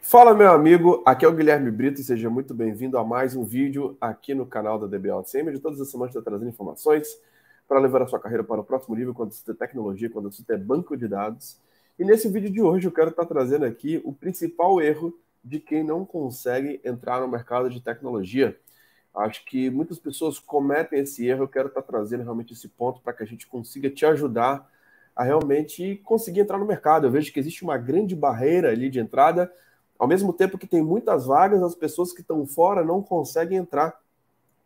Fala, meu amigo. Aqui é o Guilherme Brito e seja muito bem-vindo a mais um vídeo aqui no canal da DBLCM. De todas as semanas, estou trazendo informações para levar a sua carreira para o próximo nível quando você tem tecnologia, quando você tem banco de dados. E nesse vídeo de hoje, eu quero estar tá trazendo aqui o principal erro de quem não consegue entrar no mercado de tecnologia. Acho que muitas pessoas cometem esse erro. Eu quero estar tá trazendo realmente esse ponto para que a gente consiga te ajudar a realmente conseguir entrar no mercado. Eu vejo que existe uma grande barreira ali de entrada ao mesmo tempo que tem muitas vagas, as pessoas que estão fora não conseguem entrar,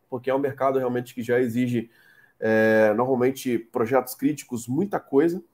porque é um mercado realmente que já exige é, normalmente projetos críticos, muita coisa.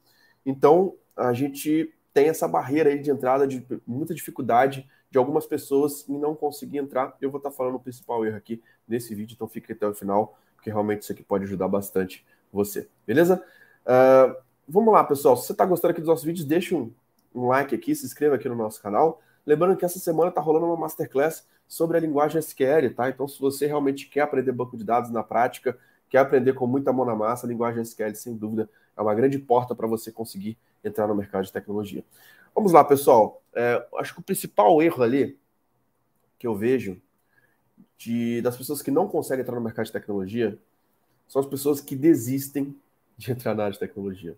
Então a gente tem essa barreira aí de entrada, de muita dificuldade de algumas pessoas em não conseguir entrar. Eu vou estar falando o principal erro aqui nesse vídeo, então fique até o final, porque realmente isso aqui pode ajudar bastante você, beleza? Uh, vamos lá, pessoal. Se você está gostando aqui dos nossos vídeos, deixa um, um like aqui, se inscreva aqui no nosso canal. Lembrando que essa semana está rolando uma masterclass sobre a linguagem SQL, tá? Então, se você realmente quer aprender banco de dados na prática, quer aprender com muita mão na massa, a linguagem SQL, sem dúvida, é uma grande porta para você conseguir entrar no mercado de tecnologia. Vamos lá, pessoal. É, acho que o principal erro ali que eu vejo de, das pessoas que não conseguem entrar no mercado de tecnologia são as pessoas que desistem de entrar na área de tecnologia.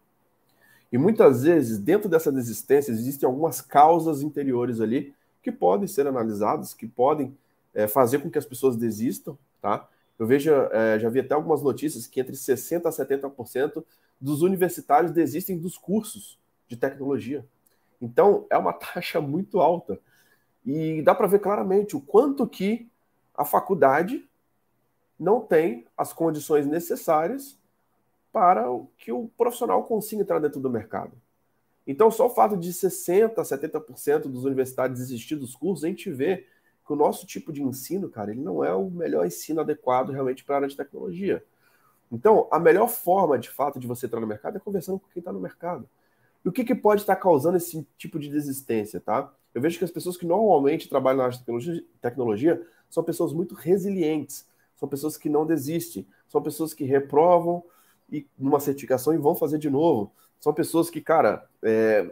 E muitas vezes, dentro dessa desistência, existem algumas causas interiores ali que podem ser analisadas, que podem é, fazer com que as pessoas desistam, tá? Eu vejo, é, já vi até algumas notícias que entre 60% a 70% dos universitários desistem dos cursos de tecnologia. Então, é uma taxa muito alta. E dá para ver claramente o quanto que a faculdade não tem as condições necessárias para que o profissional consiga entrar dentro do mercado. Então, só o fato de 60%, 70% dos universitários desistir dos cursos, a gente vê que o nosso tipo de ensino, cara, ele não é o melhor ensino adequado realmente para a área de tecnologia. Então, a melhor forma, de fato, de você entrar no mercado é conversando com quem está no mercado. E o que, que pode estar tá causando esse tipo de desistência, tá? Eu vejo que as pessoas que normalmente trabalham na área de tecnologia, tecnologia são pessoas muito resilientes, são pessoas que não desistem, são pessoas que reprovam, e numa certificação e vão fazer de novo. São pessoas que, cara, é,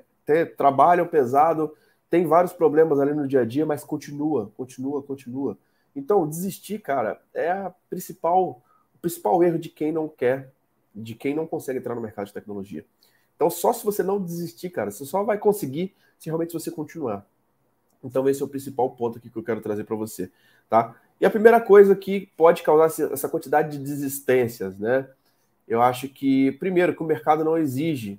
trabalham pesado, tem vários problemas ali no dia a dia, mas continua, continua, continua. Então, desistir, cara, é a principal, o principal erro de quem não quer, de quem não consegue entrar no mercado de tecnologia. Então, só se você não desistir, cara, você só vai conseguir se realmente você continuar. Então, esse é o principal ponto aqui que eu quero trazer para você, tá? E a primeira coisa que pode causar essa quantidade de desistências, né? Eu acho que, primeiro, que o mercado não exige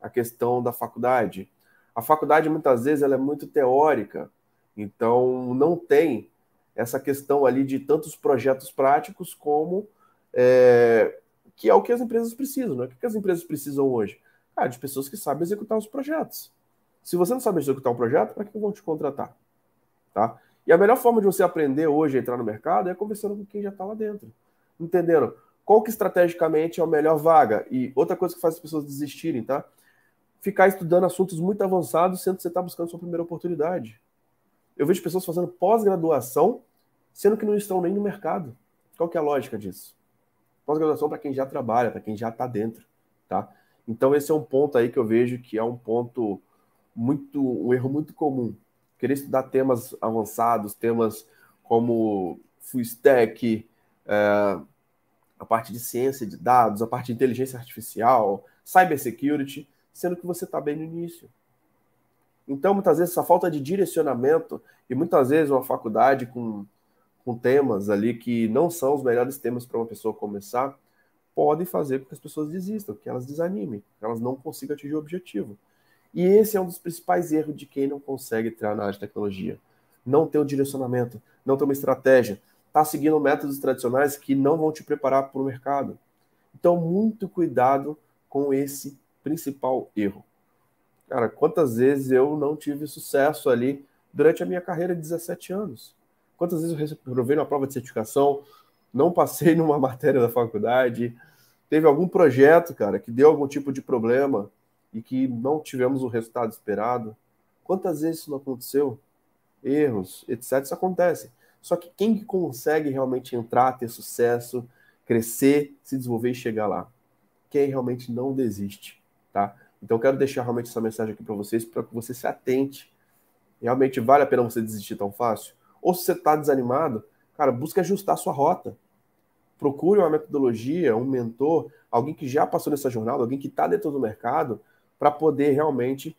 a questão da faculdade. A faculdade, muitas vezes, ela é muito teórica, então não tem essa questão ali de tantos projetos práticos como é, que é o que as empresas precisam, né? O que as empresas precisam hoje? Ah, de pessoas que sabem executar os projetos. Se você não sabe executar um projeto, para que vão te contratar? Tá? E a melhor forma de você aprender hoje a entrar no mercado é conversando com quem já está lá dentro. entenderam? qual que estrategicamente é a melhor vaga. E outra coisa que faz as pessoas desistirem, tá? Ficar estudando assuntos muito avançados, sendo que você está buscando sua primeira oportunidade. Eu vejo pessoas fazendo pós-graduação, sendo que não estão nem no mercado. Qual que é a lógica disso? Pós-graduação para quem já trabalha, para quem já está dentro, tá? Então esse é um ponto aí que eu vejo que é um ponto muito, um erro muito comum. Querer estudar temas avançados, temas como full stack, é, a parte de ciência de dados, a parte de inteligência artificial, cybersecurity, sendo que você está bem no início. Então, muitas vezes, essa falta de direcionamento e muitas vezes uma faculdade com, com temas ali que não são os melhores temas para uma pessoa começar, podem fazer com que as pessoas desistam, que elas desanimem, que elas não consigam atingir o objetivo. E esse é um dos principais erros de quem não consegue entrar na área de tecnologia. Não ter um direcionamento, não ter uma estratégia, está seguindo métodos tradicionais que não vão te preparar para o mercado. Então, muito cuidado com esse principal erro. Cara, quantas vezes eu não tive sucesso ali durante a minha carreira de 17 anos? Quantas vezes eu provei uma prova de certificação, não passei numa matéria da faculdade, teve algum projeto, cara, que deu algum tipo de problema e que não tivemos o resultado esperado? Quantas vezes isso não aconteceu? Erros, etc. Isso acontece. Só que quem consegue realmente entrar, ter sucesso, crescer, se desenvolver e chegar lá? Quem realmente não desiste, tá? Então quero deixar realmente essa mensagem aqui para vocês, para que você se atente. Realmente vale a pena você desistir tão fácil? Ou se você está desanimado, cara, busque ajustar a sua rota. Procure uma metodologia, um mentor, alguém que já passou nessa jornada, alguém que está dentro do mercado, para poder realmente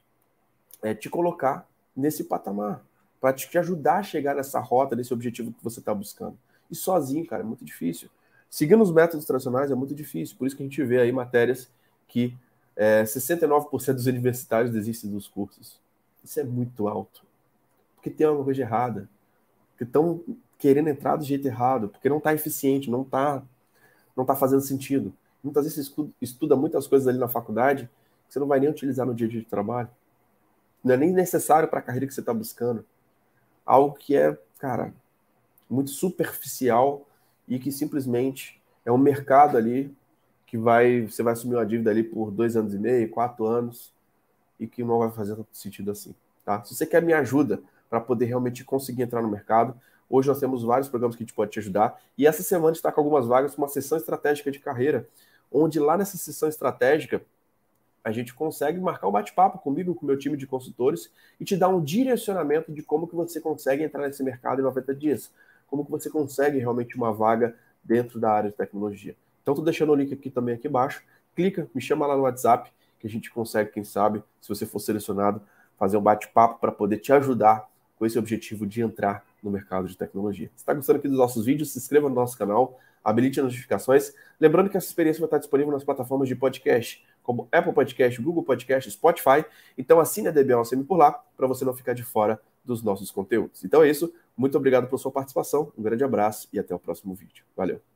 é, te colocar nesse patamar para te ajudar a chegar nessa rota, nesse objetivo que você está buscando. E sozinho, cara, é muito difícil. Seguindo os métodos tradicionais é muito difícil, por isso que a gente vê aí matérias que é, 69% dos universitários desistem dos cursos. Isso é muito alto. Porque tem alguma coisa errada. Porque estão querendo entrar do jeito errado, porque não está eficiente, não está não tá fazendo sentido. Muitas vezes você estuda, estuda, muitas coisas ali na faculdade que você não vai nem utilizar no dia a dia de trabalho. Não é nem necessário para a carreira que você está buscando algo que é, cara, muito superficial e que simplesmente é um mercado ali que vai, você vai assumir uma dívida ali por dois anos e meio, quatro anos e que não vai fazer tanto sentido assim, tá? Se você quer minha ajuda para poder realmente conseguir entrar no mercado, hoje nós temos vários programas que a gente pode te ajudar e essa semana está com algumas vagas, uma sessão estratégica de carreira, onde lá nessa sessão estratégica a gente consegue marcar um bate-papo comigo, com o meu time de consultores e te dar um direcionamento de como que você consegue entrar nesse mercado em 90 dias, como que você consegue realmente uma vaga dentro da área de tecnologia. Então, estou deixando o link aqui também aqui embaixo. Clica, me chama lá no WhatsApp, que a gente consegue, quem sabe, se você for selecionado, fazer um bate-papo para poder te ajudar com esse objetivo de entrar no mercado de tecnologia. Se está gostando aqui dos nossos vídeos, se inscreva no nosso canal, habilite as notificações. Lembrando que essa experiência vai estar disponível nas plataformas de podcast como Apple Podcast, Google Podcast, Spotify. Então assine a DBA sempre por lá para você não ficar de fora dos nossos conteúdos. Então é isso. Muito obrigado pela sua participação. Um grande abraço e até o próximo vídeo. Valeu.